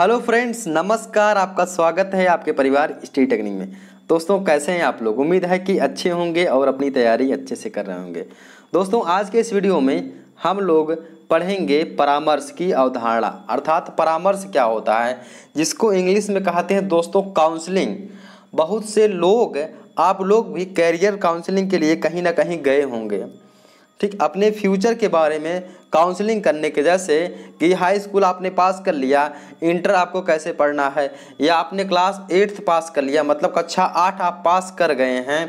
hello friends नमस्कार आपका स्वागत है आपके परिवार स्टी टेक्निक में दोस्तों कैसे हैं आप लोग उम्मीद है कि अच्छे होंगे और अपनी तैयारी अच्छे से कर रहे होंगे दोस्तों आज के इस वीडियो में हम लोग पढ़ेंगे परामर्श की अवधारणा अर्थात परामर्श क्या होता है जिसको इंग्लिश में कहते हैं दोस्तों काउंसलिंग बहुत से लोग आप लोग भी कैरियर काउंसलिंग के लिए कहीं ना कहीं गए होंगे ठीक अपने फ्यूचर के बारे में काउंसलिंग करने के जैसे कि हाई स्कूल आपने पास कर लिया इंटर आपको कैसे पढ़ना है या आपने क्लास एट्थ पास कर लिया मतलब कक्षा आठ आप पास कर गए हैं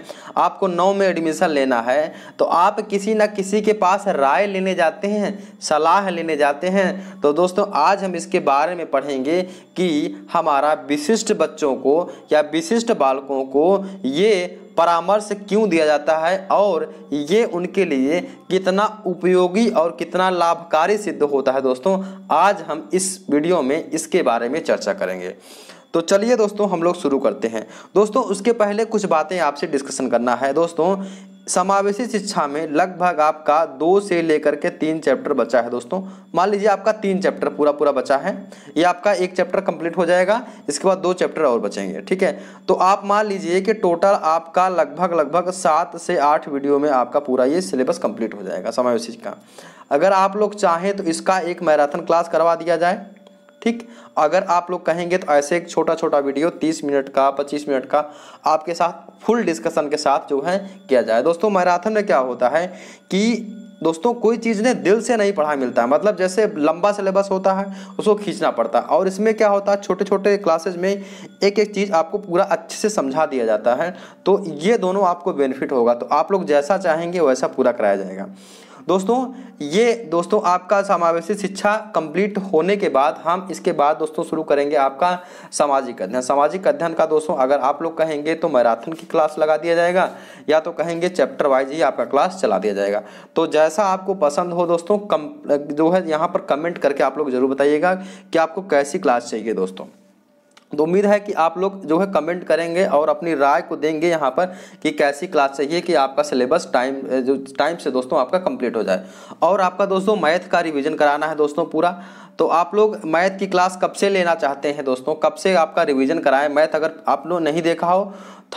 आपको नौ में एडमिशन लेना है तो आप किसी ना किसी के पास राय लेने जाते हैं सलाह लेने जाते हैं तो दोस्तों आज हम इसके बारे में पढ़ेंगे कि हमारा विशिष्ट बच्चों को या विशिष्ट बालकों को ये परामर्श क्यों दिया जाता है और ये उनके लिए कितना उपयोगी और कितना लाभकारी सिद्ध होता है दोस्तों आज हम इस वीडियो में इसके बारे में चर्चा करेंगे तो चलिए दोस्तों हम लोग शुरू करते हैं दोस्तों उसके पहले कुछ बातें आपसे डिस्कशन करना है दोस्तों समावेशी शिक्षा में लगभग आपका दो से लेकर के तीन चैप्टर बचा है दोस्तों मान लीजिए आपका तीन चैप्टर पूरा पूरा बचा है ये आपका एक चैप्टर कंप्लीट हो जाएगा इसके बाद दो चैप्टर और बचेंगे ठीक है तो आप मान लीजिए कि टोटल आपका लगभग लगभग सात से आठ वीडियो में आपका पूरा ये सिलेबस कंप्लीट हो जाएगा समावेशी का अगर आप लोग चाहें तो इसका एक मैराथन क्लास करवा दिया जाए ठीक अगर आप लोग कहेंगे तो ऐसे एक छोटा छोटा वीडियो 30 मिनट का 25 मिनट का आपके साथ फुल डिस्कशन के साथ जो है किया जाए दोस्तों मैराथन में क्या होता है कि दोस्तों कोई चीज़ ने दिल से नहीं पढ़ा मिलता है मतलब जैसे लंबा सिलेबस होता है उसको खींचना पड़ता है और इसमें क्या होता है छोटे छोटे क्लासेज में एक एक चीज़ आपको पूरा अच्छे से समझा दिया जाता है तो ये दोनों आपको बेनिफिट होगा तो आप लोग जैसा चाहेंगे वैसा पूरा कराया जाएगा दोस्तों ये दोस्तों आपका समावेशी शिक्षा कंप्लीट होने के बाद हम इसके बाद दोस्तों शुरू करेंगे आपका सामाजिक अध्ययन सामाजिक अध्ययन का दोस्तों अगर आप लोग कहेंगे तो मैराथन की क्लास लगा दिया जाएगा या तो कहेंगे चैप्टर वाइज ही आपका क्लास चला दिया जाएगा तो जैसा आपको पसंद हो दोस्तों कम जो है यहाँ पर कमेंट करके आप लोग ज़रूर बताइएगा कि आपको कैसी क्लास चाहिए दोस्तों तो उम्मीद है कि आप लोग जो है कमेंट करेंगे और अपनी राय को देंगे यहाँ पर कि कैसी क्लास चाहिए कि आपका सिलेबस टाइम जो टाइम से दोस्तों आपका कंप्लीट हो जाए और आपका दोस्तों मैथ का रिवीजन कराना है दोस्तों पूरा तो आप लोग मैथ की क्लास कब से लेना चाहते हैं दोस्तों कब से आपका रिवीजन कराएं मैथ अगर आप लोग नहीं देखा हो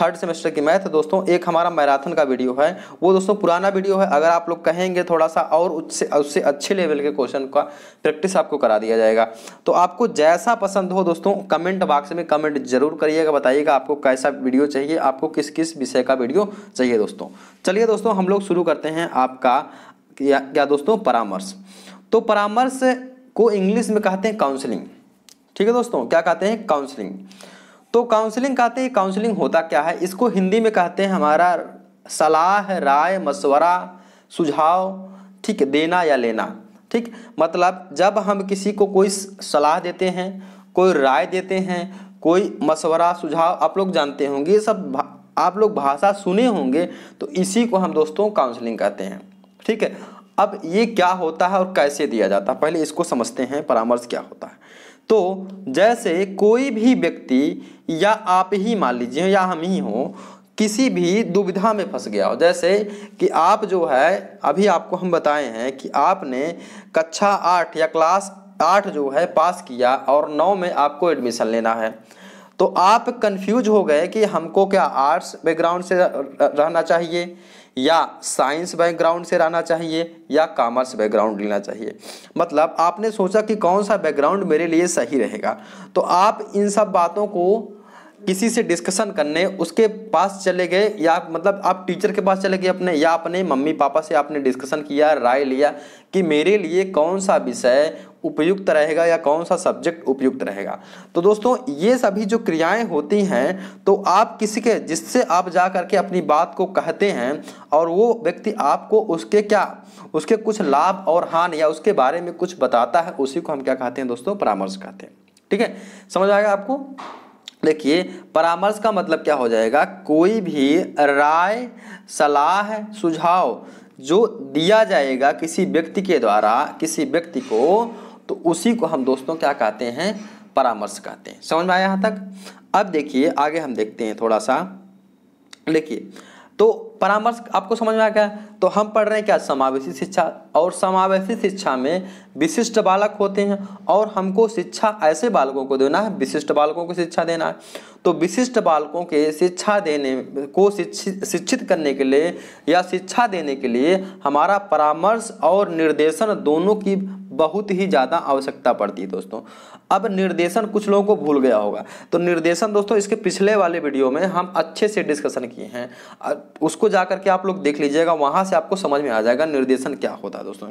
थर्ड सेमेस्टर की मैथ दोस्तों एक हमारा मैराथन का वीडियो है वो दोस्तों पुराना वीडियो है अगर आप लोग कहेंगे थोड़ा सा और उससे उससे अच्छे लेवल के क्वेश्चन का प्रैक्टिस आपको करा दिया जाएगा तो आपको जैसा पसंद हो दोस्तों कमेंट बॉक्स में कमेंट जरूर करिएगा बताइएगा आपको कैसा वीडियो चाहिए आपको किस किस विषय का वीडियो चाहिए दोस्तों चलिए दोस्तों हम लोग शुरू करते हैं आपका क्या दोस्तों परामर्श तो परामर्श को इंग्लिश में कहते हैं काउंसलिंग ठीक है दोस्तों क्या कहते हैं काउंसलिंग तो काउंसलिंग कहते हैं काउंसलिंग होता क्या है इसको हिंदी में कहते हैं हमारा सलाह राय मशवरा सुझाव ठीक देना या लेना ठीक मतलब जब हम किसी को कोई सलाह देते हैं कोई राय देते हैं कोई मशवरा सुझाव आप लोग जानते होंगे ये सब आप लोग भाषा सुने होंगे तो इसी को हम दोस्तों काउंसलिंग कहते हैं ठीक है अब ये क्या होता है और कैसे दिया जाता है पहले इसको समझते हैं परामर्श क्या होता है तो जैसे कोई भी व्यक्ति या आप ही मान लीजिए या हम ही हों किसी भी दुविधा में फंस गया हो जैसे कि आप जो है अभी आपको हम बताए हैं कि आपने कक्षा आठ या क्लास आठ जो है पास किया और नौ में आपको एडमिशन लेना है तो आप कंफ्यूज हो गए कि हमको क्या आर्ट्स बैकग्राउंड से रहना चाहिए या साइंस बैकग्राउंड से रहना चाहिए या कॉमर्स बैकग्राउंड लेना चाहिए मतलब आपने सोचा कि कौन सा बैकग्राउंड मेरे लिए सही रहेगा तो आप इन सब बातों को किसी से डिस्कशन करने उसके पास चले गए या मतलब आप टीचर के पास चले गए अपने या अपने मम्मी पापा से आपने डिस्कशन किया राय लिया कि मेरे लिए कौन सा विषय उपयुक्त रहेगा या कौन सा सब्जेक्ट उपयुक्त रहेगा तो दोस्तों ये सभी जो क्रियाएं होती हैं तो आप किसी के जिससे आप जा करके अपनी बात को कहते हैं और वो व्यक्ति आपको उसके क्या उसके कुछ लाभ और हानि या उसके बारे में कुछ बताता है उसी को हम क्या कहते हैं दोस्तों परामर्श कहते हैं ठीक है समझ आएगा आपको देखिए परामर्श का मतलब क्या हो जाएगा कोई भी राय सलाह सुझाव जो दिया जाएगा किसी व्यक्ति के द्वारा किसी व्यक्ति को तो उसी को हम दोस्तों क्या कहते हैं परामर्श कहते हैं समझ में आया यहाँ तक अब देखिए आगे हम देखते हैं थोड़ा सा देखिए तो परामर्श आपको समझ में आ गया तो हम पढ़ रहे हैं क्या समावेशी शिक्षा और समावेशी शिक्षा में विशिष्ट बालक होते हैं और हमको शिक्षा ऐसे बालकों को देना है विशिष्ट बालकों को शिक्षा देना है तो विशिष्ट बालकों के शिक्षा देने को शिक्षित शिक्षित करने के लिए या शिक्षा देने के लिए हमारा परामर्श और निर्देशन दोनों की बहुत ही ज़्यादा आवश्यकता पड़ती है दोस्तों अब निर्देशन कुछ लोगों को भूल गया होगा तो निर्देशन दोस्तों इसके पिछले वाले वीडियो में हम अच्छे से डिस्कशन किए हैं उसको जा करके आप लोग देख लीजिएगा वहाँ से आपको समझ में आ जाएगा निर्देशन क्या होता है दोस्तों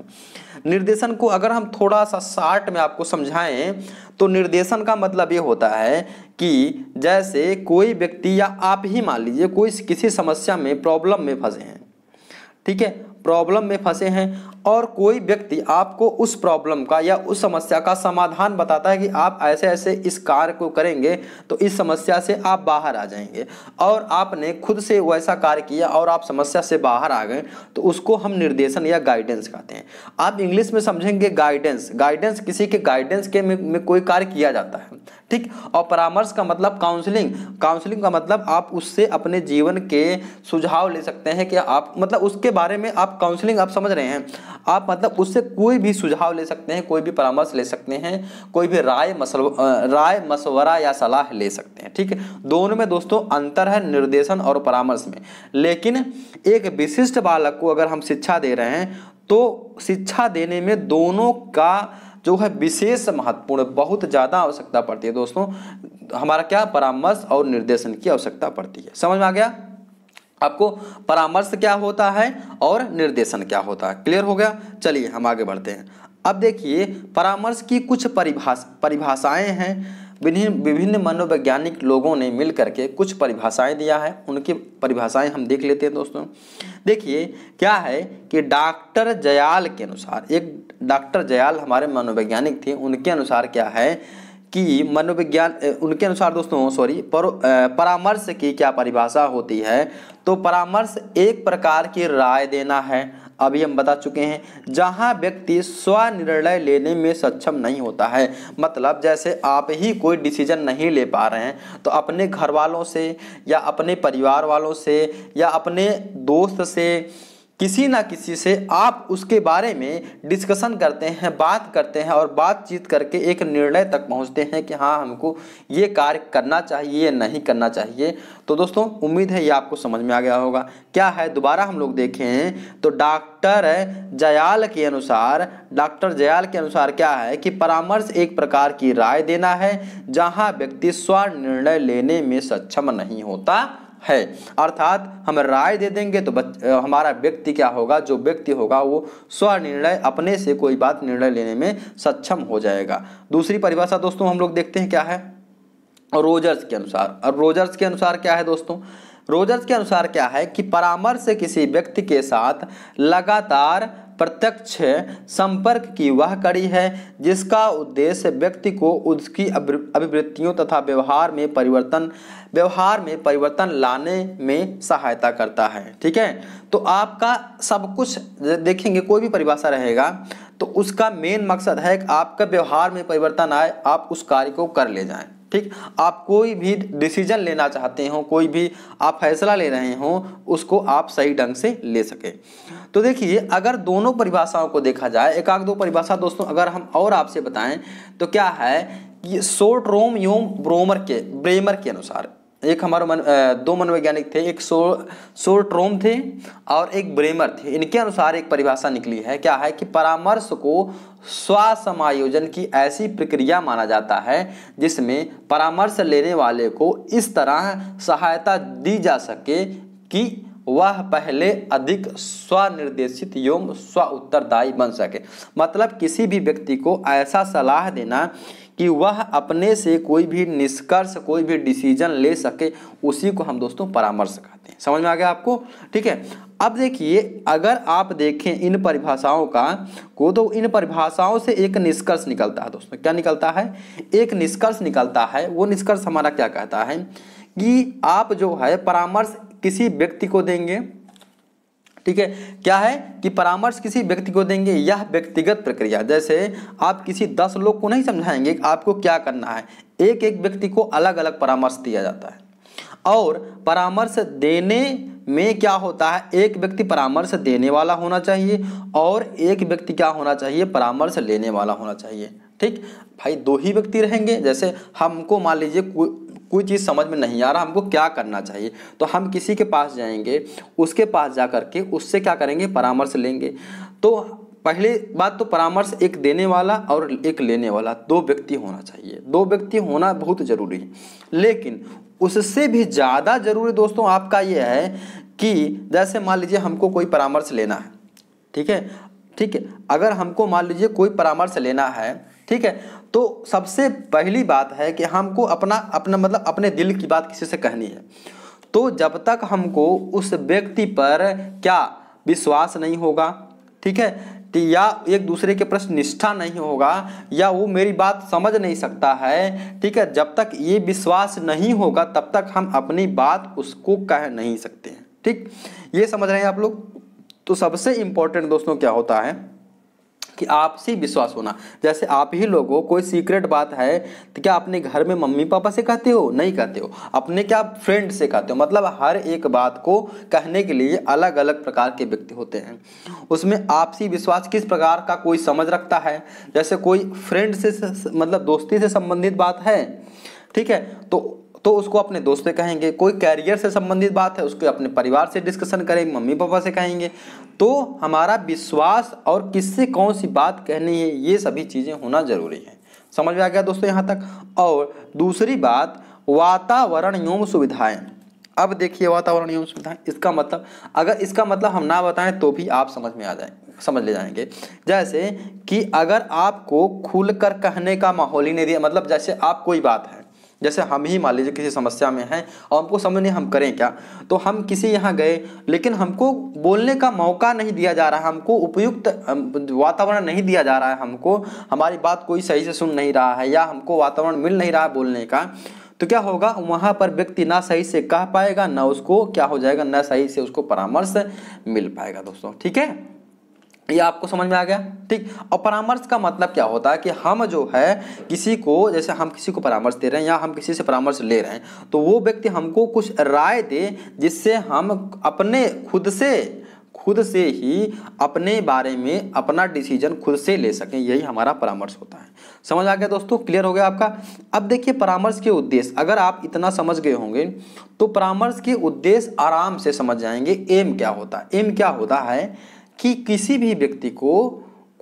निर्देशन को अगर हम थोड़ा सा शार्ट में आपको समझाएं तो निर्देशन का मतलब ये होता है कि जैसे कोई व्यक्ति या आप ही मान लीजिए कोई किसी समस्या में प्रॉब्लम में फंसे हैं ठीक है प्रॉब्लम में फंसे हैं और कोई व्यक्ति आपको उस प्रॉब्लम का या उस समस्या का समाधान बताता है कि आप ऐसे ऐसे इस कार्य को करेंगे तो इस समस्या से आप बाहर आ जाएंगे और आपने खुद से वैसा कार्य किया और आप समस्या से बाहर आ गए तो उसको हम निर्देशन या गाइडेंस कहते हैं आप इंग्लिश में समझेंगे गाइडेंस गाइडेंस किसी के गाइडेंस के में, में कोई कार्य किया जाता है ठीक और परामर्श का मतलब काउंसलिंग काउंसलिंग का मतलब आप उससे अपने जीवन के सुझाव ले सकते हैं कि आप मतलब उसके बारे में आप काउंसलिंग आप समझ रहे हैं आप मतलब उससे कोई भी सुझाव ले सकते हैं कोई भी परामर्श ले सकते हैं कोई भी राय मसल राय मशवरा या सलाह ले सकते हैं ठीक है दोनों में दोस्तों अंतर है निर्देशन और परामर्श में लेकिन एक विशिष्ट बालक को अगर हम शिक्षा दे रहे हैं तो शिक्षा देने में दोनों का जो है विशेष महत्वपूर्ण बहुत ज़्यादा आवश्यकता पड़ती है दोस्तों हमारा क्या परामर्श और निर्देशन की आवश्यकता पड़ती है समझ में आ गया आपको परामर्श क्या होता है और निर्देशन क्या होता है क्लियर हो गया चलिए हम आगे बढ़ते हैं अब देखिए परामर्श की कुछ परिभाषा परिभाषाएँ हैं विभिन्न विभिन्न मनोवैज्ञानिक लोगों ने मिल करके कुछ परिभाषाएं दिया है उनकी परिभाषाएं हम देख लेते हैं दोस्तों देखिए क्या है कि डॉक्टर जयाल के अनुसार एक डॉक्टर जयाल हमारे मनोवैज्ञानिक थे उनके अनुसार क्या है कि मनोविज्ञान उनके अनुसार दोस्तों सॉरी पर, परामर्श की क्या परिभाषा होती है तो परामर्श एक प्रकार की राय देना है अभी हम बता चुके हैं जहां व्यक्ति स्वनिर्णय लेने में सक्षम नहीं होता है मतलब जैसे आप ही कोई डिसीजन नहीं ले पा रहे हैं तो अपने घर वालों से या अपने परिवार वालों से या अपने दोस्त से किसी ना किसी से आप उसके बारे में डिस्कशन करते हैं बात करते हैं और बातचीत करके एक निर्णय तक पहुंचते हैं कि हाँ हमको ये कार्य करना चाहिए नहीं करना चाहिए तो दोस्तों उम्मीद है ये आपको समझ में आ गया होगा क्या है दोबारा हम लोग देखें तो डॉक्टर जयाल के अनुसार डॉक्टर जयाल के अनुसार क्या है कि परामर्श एक प्रकार की राय देना है जहाँ व्यक्ति स्व निर्णय लेने में सक्षम नहीं होता है अर्थात हम राय दे देंगे तो बच, हमारा व्यक्ति क्या होगा जो व्यक्ति होगा वो स्वनिर्णय अपने से कोई बात निर्णय लेने में सक्षम हो जाएगा दूसरी परिभाषा दोस्तों हम लोग देखते हैं क्या है रोजर्स के अनुसार और रोजर्स के अनुसार क्या है दोस्तों रोजर्स के अनुसार क्या है कि परामर्श किसी व्यक्ति के साथ लगातार प्रत्यक्ष संपर्क की वह कड़ी है जिसका उद्देश्य व्यक्ति को उसकी अभिवृत्तियों तथा व्यवहार में परिवर्तन व्यवहार में परिवर्तन लाने में सहायता करता है ठीक है तो आपका सब कुछ देखेंगे कोई भी परिभाषा रहेगा तो उसका मेन मकसद है कि आपका व्यवहार में परिवर्तन आए आप उस कार्य को कर ले जाएं ठीक आप कोई भी डिसीजन लेना चाहते हो कोई भी आप फैसला ले रहे हो उसको आप सही ढंग से ले सके तो देखिए अगर दोनों परिभाषाओं को देखा जाए एक आध दो परिभाषा दोस्तों अगर हम और आपसे बताएं तो क्या है कि सोट रोम योम ब्रोमर के ब्रेमर के अनुसार एक हमारे मन दो मनोवैज्ञानिक थे एक सो रोम थे और एक ब्रेमर थे इनके अनुसार एक परिभाषा निकली है क्या है कि परामर्श को स्वसमायोजन की ऐसी प्रक्रिया माना जाता है जिसमें परामर्श लेने वाले को इस तरह सहायता दी जा सके कि वह पहले अधिक स्वनिर्देशित एवं स्व उत्तरदायी बन सके मतलब किसी भी व्यक्ति को ऐसा सलाह देना कि वह अपने से कोई भी निष्कर्ष कोई भी डिसीजन ले सके उसी को हम दोस्तों परामर्श कहते हैं समझ में आ गया आपको ठीक है अब देखिए अगर आप देखें इन परिभाषाओं का को तो इन परिभाषाओं से एक निष्कर्ष निकलता है दोस्तों क्या निकलता है एक निष्कर्ष निकलता है वो निष्कर्ष हमारा क्या कहता है कि आप जो है परामर्श किसी व्यक्ति को देंगे ठीक है क्या है कि परामर्श किसी व्यक्ति को देंगे यह व्यक्तिगत प्रक्रिया जैसे आप किसी दस लोग को नहीं समझाएंगे आपको क्या करना है एक एक व्यक्ति को अलग अलग परामर्श दिया जाता है और परामर्श देने में क्या होता है एक व्यक्ति परामर्श देने वाला होना चाहिए और एक व्यक्ति क्या होना चाहिए परामर्श लेने वाला होना चाहिए ठीक भाई दो ही व्यक्ति रहेंगे जैसे हमको मान लीजिए कोई चीज़ समझ में नहीं आ रहा हमको क्या करना चाहिए तो हम किसी के पास जाएंगे उसके पास जा करके उससे क्या करेंगे परामर्श लेंगे तो पहले बात तो परामर्श एक देने वाला और एक लेने वाला दो व्यक्ति होना चाहिए दो व्यक्ति होना बहुत ज़रूरी है लेकिन उससे भी ज़्यादा ज़रूरी दोस्तों आपका ये है कि जैसे मान लीजिए हमको कोई परामर्श लेना है ठीक है ठीक है अगर हमको मान लीजिए कोई परामर्श लेना है ठीक है तो सबसे पहली बात है कि हमको अपना अपना मतलब अपने दिल की बात किसी से कहनी है तो जब तक हमको उस व्यक्ति पर क्या विश्वास नहीं होगा ठीक है या एक दूसरे के प्रश्न निष्ठा नहीं होगा या वो मेरी बात समझ नहीं सकता है ठीक है जब तक ये विश्वास नहीं होगा तब तक हम अपनी बात उसको कह नहीं सकते हैं ठीक ये समझ रहे हैं आप लोग तो सबसे इम्पोर्टेंट दोस्तों क्या होता है कि आपसी विश्वास होना जैसे आप ही लोगों कोई सीक्रेट बात है तो क्या अपने घर में मम्मी पापा से कहते हो नहीं कहते हो अपने क्या फ्रेंड से कहते हो मतलब हर एक बात को कहने के लिए अलग अलग प्रकार के व्यक्ति होते हैं उसमें आपसी विश्वास किस प्रकार का कोई समझ रखता है जैसे कोई फ्रेंड से मतलब दोस्ती से संबंधित बात है ठीक है तो तो उसको अपने दोस्त से कहेंगे कोई कैरियर से संबंधित बात है उसके अपने परिवार से डिस्कशन करेंगे मम्मी पापा से कहेंगे तो हमारा विश्वास और किससे कौन सी बात कहनी है ये सभी चीज़ें होना ज़रूरी है समझ में आ गया दोस्तों यहाँ तक और दूसरी बात वातावरण एवं सुविधाएँ अब देखिए वातावरण एवं सुविधाएँ इसका मतलब अगर इसका मतलब हम ना बताएं तो भी आप समझ में आ जाए समझ ले जाएंगे जैसे कि अगर आपको खुल कर कहने का माहौल ही नहीं दिया मतलब जैसे आप कोई बात है जैसे हम ही मान लीजिए किसी समस्या में हैं और हमको समझ नहीं हम करें क्या तो हम किसी यहाँ गए लेकिन हमको बोलने का मौका नहीं दिया जा रहा है हमको उपयुक्त वातावरण नहीं दिया जा रहा है हमको हमारी बात कोई सही से सुन नहीं रहा है या हमको वातावरण मिल नहीं रहा है बोलने का तो क्या होगा वहाँ पर व्यक्ति ना सही से कह पाएगा ना उसको क्या हो जाएगा ना सही से उसको परामर्श मिल पाएगा दोस्तों ठीक है ये आपको समझ में आ गया ठीक और परामर्श का मतलब क्या होता है कि हम जो है किसी को जैसे हम किसी को परामर्श दे रहे हैं या हम किसी से परामर्श ले रहे हैं तो वो व्यक्ति हमको कुछ राय दे जिससे हम अपने खुद से खुद से ही अपने बारे में अपना डिसीजन खुद से ले सकें यही हमारा परामर्श होता है समझ आ गया दोस्तों क्लियर हो गया आपका अब देखिए परामर्श के उद्देश्य अगर आप इतना समझ गए होंगे तो परामर्श के उद्देश्य आराम से समझ जाएंगे एम क्या होता है एम क्या होता है कि किसी भी व्यक्ति को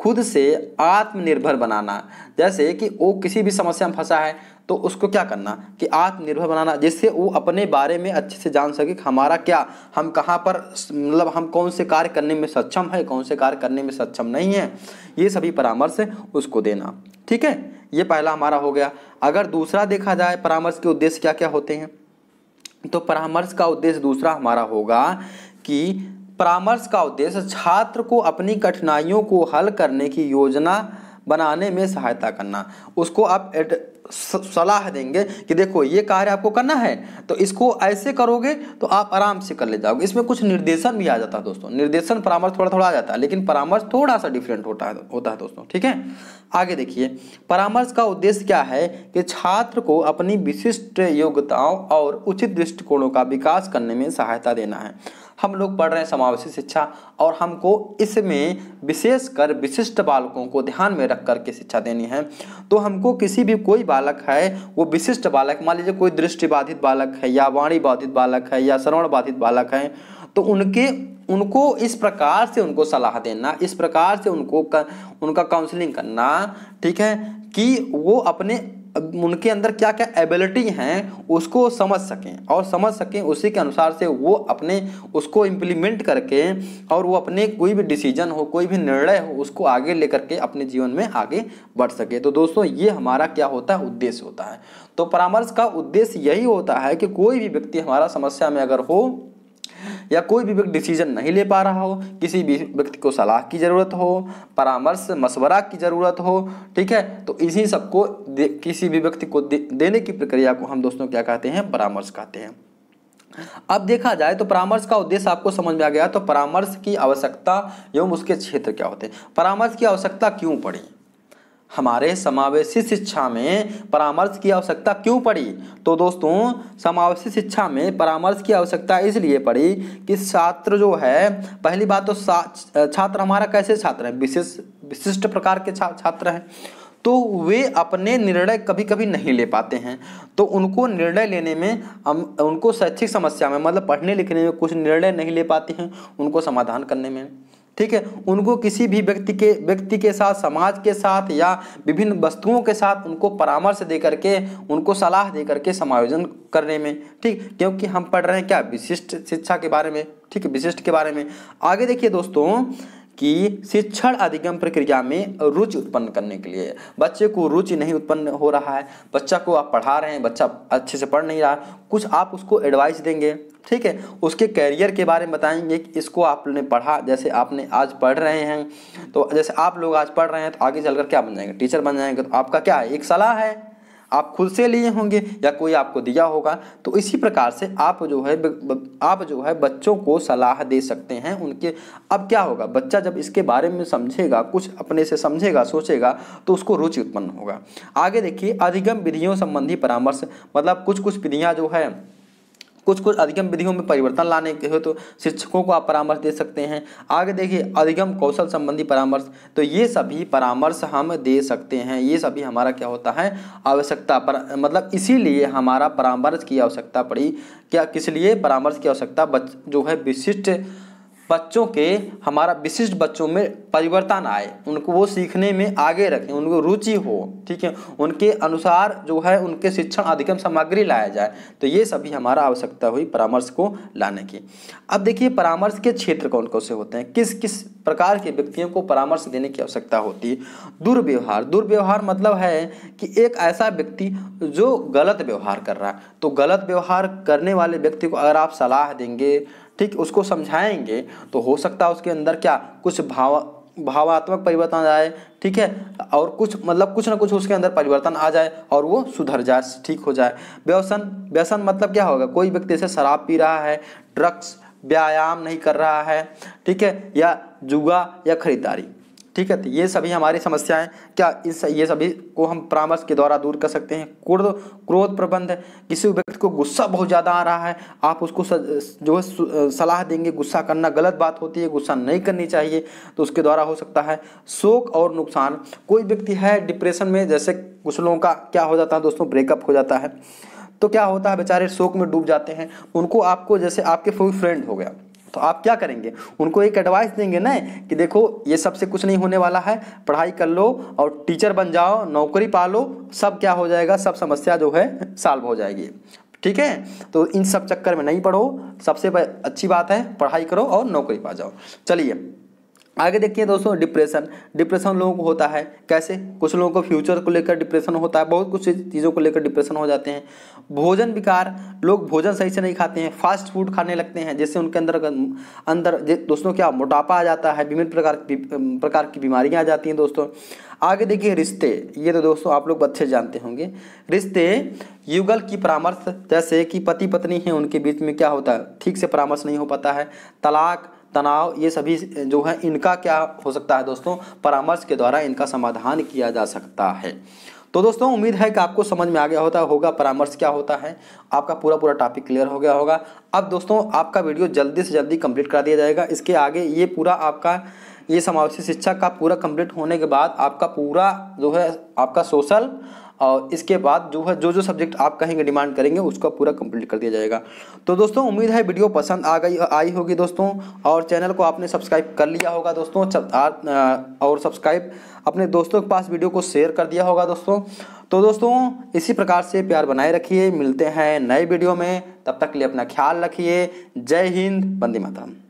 खुद से आत्मनिर्भर बनाना जैसे कि वो किसी भी समस्या में फंसा है तो उसको क्या करना कि आत्मनिर्भर बनाना जिससे वो अपने बारे में अच्छे से जान सके कि हमारा क्या हम कहाँ पर मतलब हम कौन से कार्य करने में सक्षम है कौन से कार्य करने में सक्षम नहीं है ये सभी परामर्श उसको देना ठीक है ये पहला हमारा हो गया अगर दूसरा देखा जाए परामर्श के उद्देश्य क्या क्या होते हैं तो परामर्श का उद्देश्य दूसरा हमारा होगा कि परामर्श का उद्देश्य छात्र को अपनी कठिनाइयों को हल करने की योजना बनाने में सहायता करना उसको आप एड सलाह देंगे कि देखो ये कार्य आपको करना है तो इसको ऐसे करोगे तो आप आराम से कर ले जाओगे इसमें कुछ निर्देशन भी आ जाता है दोस्तों निर्देशन परामर्श थोड़ा थोड़ा आ जाता है लेकिन परामर्श थोड़ा सा डिफरेंट होता है होता है दोस्तों ठीक है आगे देखिए परामर्श का उद्देश्य क्या है कि छात्र को अपनी विशिष्ट योग्यताओं और उचित दृष्टिकोणों का विकास करने में सहायता देना है हम लोग पढ़ रहे हैं समावेशी शिक्षा और हमको इसमें विशेषकर विशिष्ट बालकों को ध्यान में रख करके शिक्षा देनी है तो हमको किसी भी कोई बालक है वो विशिष्ट बालक मान लीजिए कोई दृष्टि बाधित बालक है या वाणी बाधित बालक है या श्रवण बाधित बालक है तो उनके उनको इस प्रकार से उनको सलाह देना इस प्रकार से उनको कर, उनका काउंसलिंग करना ठीक है कि वो अपने उनके अंदर क्या क्या एबिलिटी हैं उसको समझ सकें और समझ सकें उसी के अनुसार से वो अपने उसको इम्प्लीमेंट करके और वो अपने कोई भी डिसीजन हो कोई भी निर्णय हो उसको आगे लेकर के अपने जीवन में आगे बढ़ सके तो दोस्तों ये हमारा क्या होता है उद्देश्य होता है तो परामर्श का उद्देश्य यही होता है कि कोई भी व्यक्ति हमारा समस्या में अगर हो या कोई भी व्यक्ति डिसीजन नहीं ले पा रहा हो किसी भी व्यक्ति को सलाह की ज़रूरत हो परामर्श मशवरा की ज़रूरत हो ठीक है तो इसी सबको किसी भी व्यक्ति को दे, देने की प्रक्रिया को हम दोस्तों क्या कहते हैं परामर्श कहते हैं अब देखा जाए तो परामर्श का उद्देश्य आपको समझ में आ गया तो परामर्श की आवश्यकता एवं उसके क्षेत्र क्या होते हैं परामर्श की आवश्यकता क्यों पड़ी हमारे समावेशी शिक्षा में परामर्श की आवश्यकता क्यों पड़ी तो दोस्तों समावेशी शिक्षा में परामर्श की आवश्यकता इसलिए पड़ी कि छात्र जो है पहली बात तो छात्र हमारा कैसे छात्र है विशेष विशिष्ट प्रकार के छा, छात्र हैं तो वे अपने निर्णय कभी कभी नहीं ले पाते हैं तो उनको निर्णय लेने में उनको शैक्षिक समस्या में मतलब पढ़ने लिखने में कुछ निर्णय नहीं ले पाते हैं उनको समाधान करने में ठीक है उनको किसी भी व्यक्ति के व्यक्ति के साथ समाज के साथ या विभिन्न वस्तुओं के साथ उनको परामर्श दे करके उनको सलाह दे करके समायोजन करने में ठीक क्योंकि हम पढ़ रहे हैं क्या विशिष्ट शिक्षा के बारे में ठीक है विशिष्ट के बारे में आगे देखिए दोस्तों कि शिक्षण अधिगम प्रक्रिया में रुचि उत्पन्न करने के लिए बच्चे को रुचि नहीं उत्पन्न हो रहा है बच्चा को आप पढ़ा रहे हैं बच्चा अच्छे से पढ़ नहीं रहा कुछ आप उसको एडवाइस देंगे ठीक है उसके कैरियर के बारे में बताएंगे कि इसको आपने पढ़ा जैसे आपने आज पढ़ रहे हैं तो जैसे आप लोग आज पढ़ रहे हैं तो आगे चल कर क्या बन जाएंगे टीचर बन जाएंगे तो आपका क्या है एक सलाह है आप खुद से लिए होंगे या कोई आपको दिया होगा तो इसी प्रकार से आप जो है आप जो है बच्चों को सलाह दे सकते हैं उनके अब क्या होगा बच्चा जब इसके बारे में समझेगा कुछ अपने से समझेगा सोचेगा तो उसको रुचि उत्पन्न होगा आगे देखिए अधिगम विधियों संबंधी परामर्श मतलब कुछ कुछ विधियाँ जो है कुछ कुछ अधिगम विधियों में परिवर्तन लाने के हो तो शिक्षकों को आप परामर्श दे सकते हैं आगे देखिए अधिगम कौशल संबंधी परामर्श तो ये सभी परामर्श हम दे सकते हैं ये सभी हमारा क्या होता है आवश्यकता पर मतलब इसीलिए हमारा परामर्श की आवश्यकता पड़ी क्या किस लिए परामर्श की आवश्यकता जो है विशिष्ट बच्चों के हमारा विशिष्ट बच्चों में परिवर्तन आए उनको वो सीखने में आगे रखें उनको रुचि हो ठीक है उनके अनुसार जो है उनके शिक्षण अधिकम सामग्री लाया जाए तो ये सभी हमारा आवश्यकता हुई परामर्श को लाने की अब देखिए परामर्श के क्षेत्र कौन कौन से होते हैं किस किस प्रकार के व्यक्तियों को परामर्श देने की आवश्यकता होती है दुर्व्यवहार दुर्व्यवहार मतलब है कि एक ऐसा व्यक्ति जो गलत व्यवहार कर रहा है तो गलत व्यवहार करने वाले व्यक्ति को अगर आप सलाह देंगे ठीक उसको समझाएंगे तो हो सकता है उसके अंदर क्या कुछ भाव भावात्मक परिवर्तन आए ठीक है और कुछ मतलब कुछ ना कुछ उसके अंदर परिवर्तन आ जाए और वो सुधर जाए ठीक हो जाए व्यसन व्यसन मतलब क्या होगा कोई व्यक्ति जैसे शराब पी रहा है ड्रग्स व्यायाम नहीं कर रहा है ठीक है या जुगा या खरीदारी ठीक है तो ये सभी हमारी समस्याएं क्या इस ये सभी को हम परामर्श के द्वारा दूर कर सकते हैं क्रोध क्रोध प्रबंध किसी व्यक्ति को गुस्सा बहुत ज़्यादा आ रहा है आप उसको स, जो है सलाह देंगे गुस्सा करना गलत बात होती है गुस्सा नहीं करनी चाहिए तो उसके द्वारा हो सकता है शोक और नुकसान कोई व्यक्ति है डिप्रेशन में जैसे कुछ लोगों का क्या हो जाता है दोस्तों ब्रेकअप हो जाता है तो क्या होता है बेचारे शोक में डूब जाते हैं उनको आपको जैसे आपके फ्रेंड हो गया तो आप क्या करेंगे उनको एक एडवाइस देंगे ना कि देखो ये सबसे कुछ नहीं होने वाला है पढ़ाई कर लो और टीचर बन जाओ नौकरी पा लो सब क्या हो जाएगा सब समस्या जो है सॉल्व हो जाएगी ठीक है तो इन सब चक्कर में नहीं पढ़ो सबसे अच्छी बात है पढ़ाई करो और नौकरी पा जाओ चलिए आगे देखिए दोस्तों डिप्रेशन डिप्रेशन लोगों को होता है कैसे कुछ लोगों को फ्यूचर को लेकर डिप्रेशन होता है बहुत कुछ चीज़ों को लेकर डिप्रेशन हो जाते हैं भोजन विकार लोग भोजन सही से नहीं खाते हैं फास्ट फूड खाने लगते हैं जिससे उनके अंदर अंदर दोस्तों क्या मोटापा आ जाता है विभिन्न प्रकार की प्रकार की बीमारियाँ आ जाती हैं दोस्तों आगे देखिए रिश्ते ये तो दोस्तों आप लोग अच्छे जानते होंगे रिश्ते युगल की परामर्श जैसे कि पति पत्नी हैं उनके बीच में क्या होता है ठीक से परामर्श नहीं हो पाता है तलाक तनाव ये सभी जो है इनका क्या हो सकता है दोस्तों परामर्श के द्वारा इनका समाधान किया जा सकता है तो दोस्तों उम्मीद है कि आपको समझ में आ गया होता होगा परामर्श क्या होता है आपका पूरा पूरा टॉपिक क्लियर हो गया होगा अब दोस्तों आपका वीडियो जल्दी से जल्दी कंप्लीट करा दिया जाएगा इसके आगे ये पूरा आपका ये समावेशी शिक्षा का पूरा कंप्लीट होने के बाद आपका पूरा जो है आपका सोशल और इसके बाद जो है जो जो सब्जेक्ट आप कहेंगे डिमांड करेंगे उसको पूरा कंप्लीट कर दिया जाएगा तो दोस्तों उम्मीद है वीडियो पसंद आ गई आई होगी दोस्तों और चैनल को आपने सब्सक्राइब कर लिया होगा दोस्तों और सब्सक्राइब अपने दोस्तों के पास वीडियो को शेयर कर दिया होगा दोस्तों तो दोस्तों इसी प्रकार से प्यार बनाए रखिए मिलते हैं नए वीडियो में तब तक के लिए अपना ख्याल रखिए जय हिंद बंदी मातरम